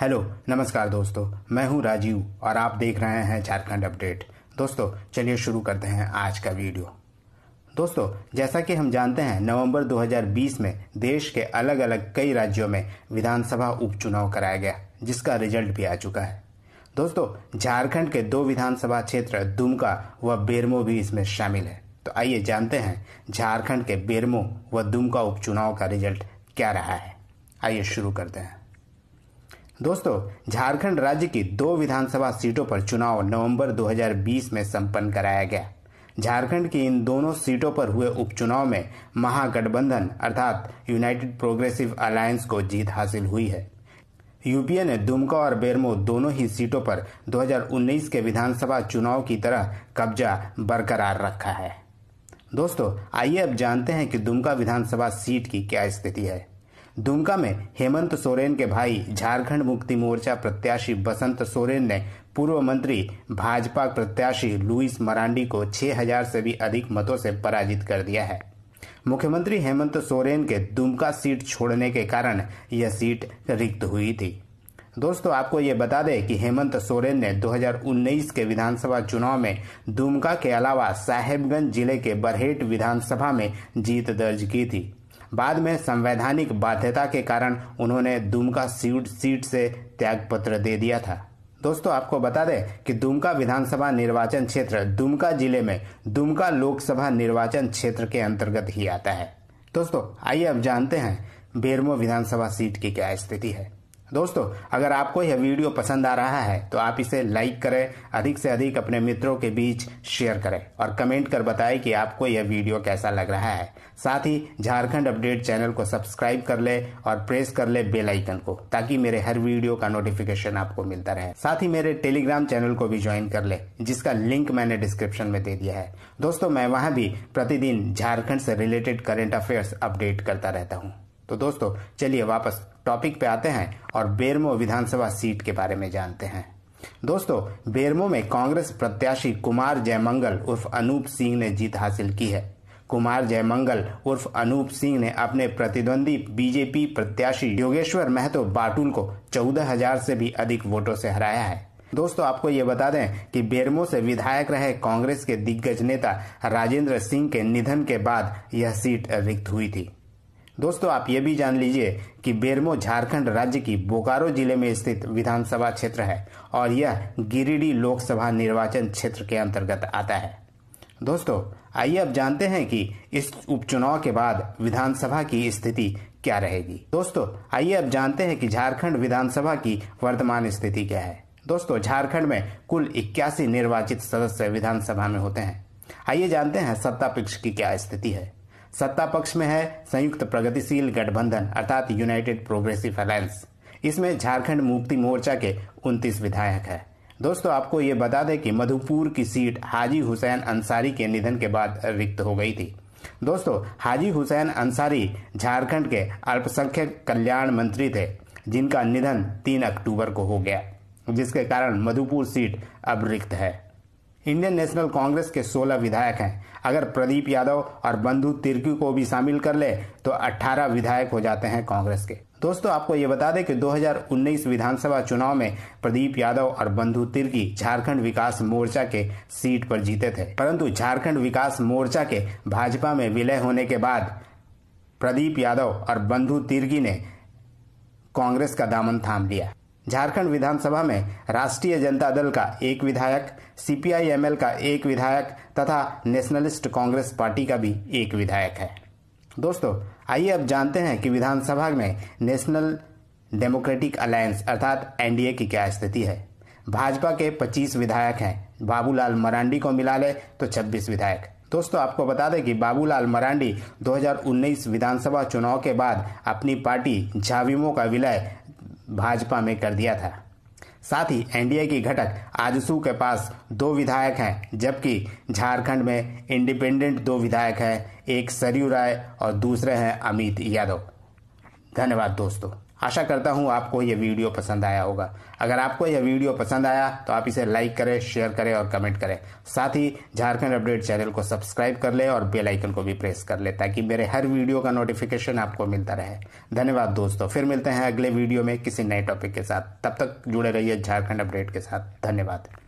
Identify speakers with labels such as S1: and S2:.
S1: hello नमस्कार दोस्तों मैं हूं राजीव और आप देख रहे हैं झारखंड अपडेट दोस्तों चलिए शुरू करते हैं आज का वीडियो दोस्तों जैसा कि हम जानते हैं नवंबर 2020 में देश के अलग अलग कई राज्यों में विधानसभा उपचुनाव कराया गया जिसका रिजल्ट भी आ चुका है दोस्तों झारखंड के दो विधानसभा क्षेत्र दुमका व बेरमो भी इसमें शामिल है तो आइए जानते हैं झारखंड के बेरमो व दुमका उपचुनाव का रिजल्ट क्या रहा है आइए शुरू करते हैं दोस्तों झारखंड राज्य की दो विधानसभा सीटों पर चुनाव नवंबर 2020 में संपन्न कराया गया झारखंड की इन दोनों सीटों पर हुए उपचुनाव में महागठबंधन अर्थात यूनाइटेड प्रोग्रेसिव अलायंस को जीत हासिल हुई है यूपीए ने दुमका और बेरमो दोनों ही सीटों पर 2019 के विधानसभा चुनाव की तरह कब्जा बरकरार रखा है दोस्तों आइए अब जानते हैं कि दुमका विधानसभा सीट की क्या स्थिति है दुमका में हेमंत सोरेन के भाई झारखंड मुक्ति मोर्चा प्रत्याशी बसंत सोरेन ने पूर्व मंत्री भाजपा प्रत्याशी लुइस मरांडी को 6000 से भी अधिक मतों से पराजित कर दिया है मुख्यमंत्री हेमंत सोरेन के दुमका सीट छोड़ने के कारण यह सीट रिक्त हुई थी दोस्तों आपको ये बता दें कि हेमंत सोरेन ने 2019 के विधानसभा चुनाव में दुमका के अलावा साहेबगंज जिले के बरहेट विधानसभा में जीत दर्ज की थी बाद में संवैधानिक बाध्यता के कारण उन्होंने दुमका सीट सीट से त्यागपत्र दे दिया था दोस्तों आपको बता दें कि दुमका विधानसभा निर्वाचन क्षेत्र दुमका जिले में दुमका लोकसभा निर्वाचन क्षेत्र के अंतर्गत ही आता है दोस्तों आइए अब जानते हैं बेरमो विधानसभा सीट की क्या स्थिति है दोस्तों अगर आपको यह वीडियो पसंद आ रहा है तो आप इसे लाइक करें अधिक से अधिक अपने मित्रों के बीच शेयर करें और कमेंट कर बताएं कि आपको यह वीडियो कैसा लग रहा है साथ ही झारखंड अपडेट चैनल को सब्सक्राइब कर ले और प्रेस कर ले बेल आइकन को ताकि मेरे हर वीडियो का नोटिफिकेशन आपको मिलता रहे साथ ही मेरे टेलीग्राम चैनल को भी ज्वाइन कर ले जिसका लिंक मैंने डिस्क्रिप्शन में दे दिया है दोस्तों मैं वहां भी प्रतिदिन झारखंड से रिलेटेड करेंट अफेयर्स अपडेट करता रहता हूँ तो दोस्तों चलिए वापस टॉपिक पे आते हैं और बेरमो विधानसभा सीट के बारे में जानते हैं दोस्तों बेरमो में कांग्रेस प्रत्याशी कुमार जयमंगल उर्फ अनूप सिंह ने जीत हासिल की है कुमार जयमंगल उर्फ अनूप सिंह ने अपने प्रतिद्वंदी बीजेपी प्रत्याशी योगेश्वर महतो बाटुल को चौदह हजार से भी अधिक वोटों से हराया है दोस्तों आपको ये बता दें कि बेरमो से विधायक रहे कांग्रेस के दिग्गज नेता राजेंद्र सिंह के निधन के बाद यह सीट रिक्त हुई थी दोस्तों आप ये भी जान लीजिए कि बेरमो झारखंड राज्य की बोकारो जिले में स्थित विधानसभा क्षेत्र है और यह गिरिडीह लोकसभा निर्वाचन क्षेत्र के अंतर्गत आता है दोस्तों आइए अब जानते हैं कि इस उपचुनाव के बाद विधानसभा की स्थिति क्या रहेगी दोस्तों आइए अब जानते हैं कि झारखंड विधानसभा की वर्तमान स्थिति क्या है दोस्तों झारखंड में कुल इक्यासी निर्वाचित सदस्य विधानसभा में होते हैं आइए जानते हैं सत्ता पक्ष की क्या स्थिति है सत्ता पक्ष में है संयुक्त प्रगतिशील गठबंधन अर्थात यूनाइटेड प्रोग्रेसिव अलायंस इसमें झारखंड मुक्ति मोर्चा के 29 विधायक हैं दोस्तों आपको ये बता दें कि मधुपुर की सीट हाजी हुसैन अंसारी के निधन के बाद रिक्त हो गई थी दोस्तों हाजी हुसैन अंसारी झारखंड के अल्पसंख्यक कल्याण मंत्री थे जिनका निधन 3 अक्टूबर को हो गया जिसके कारण मधुपुर सीट अब रिक्त है इंडियन नेशनल कांग्रेस के 16 विधायक हैं अगर प्रदीप यादव और बंधु तिर्की को भी शामिल कर ले तो 18 विधायक हो जाते हैं कांग्रेस के दोस्तों आपको ये बता दें कि 2019 विधानसभा चुनाव में प्रदीप यादव और बंधु तिर्की झारखंड विकास मोर्चा के सीट पर जीते थे परंतु झारखंड विकास मोर्चा के भाजपा में विलय होने के बाद प्रदीप यादव और बंधु तिर्की ने कांग्रेस का दामन थाम लिया झारखंड विधानसभा में राष्ट्रीय जनता दल का एक विधायक सीपीआईएमएल का एक विधायक तथा नेशनलिस्ट कांग्रेस पार्टी का भी एक विधायक है दोस्तों आइए अब जानते हैं कि विधानसभा में नेशनल डेमोक्रेटिक अलायंस अर्थात एनडीए की क्या स्थिति है भाजपा के 25 विधायक हैं बाबूलाल मरांडी को मिला ले तो 26 विधायक दोस्तों आपको बता दें कि बाबूलाल मरांडी 2019 विधानसभा चुनाव के बाद अपनी पार्टी झाविमो का विलय भाजपा में कर दिया था साथ ही एनडीए की घटक आजसू के पास दो विधायक हैं जबकि झारखंड में इंडिपेंडेंट दो विधायक हैं एक सरयू राय और दूसरे हैं अमित यादव धन्यवाद दोस्तों आशा करता हूँ आपको यह वीडियो पसंद आया होगा अगर आपको यह वीडियो पसंद आया तो आप इसे लाइक करें शेयर करें और कमेंट करें साथ ही झारखंड अपडेट चैनल को सब्सक्राइब कर लें और बेल आइकन को भी प्रेस कर लें ताकि मेरे हर वीडियो का नोटिफिकेशन आपको मिलता रहे धन्यवाद दोस्तों फिर मिलते हैं अगले वीडियो में किसी नए टॉपिक के साथ तब तक जुड़े रहिए झारखंड अपडेट के साथ धन्यवाद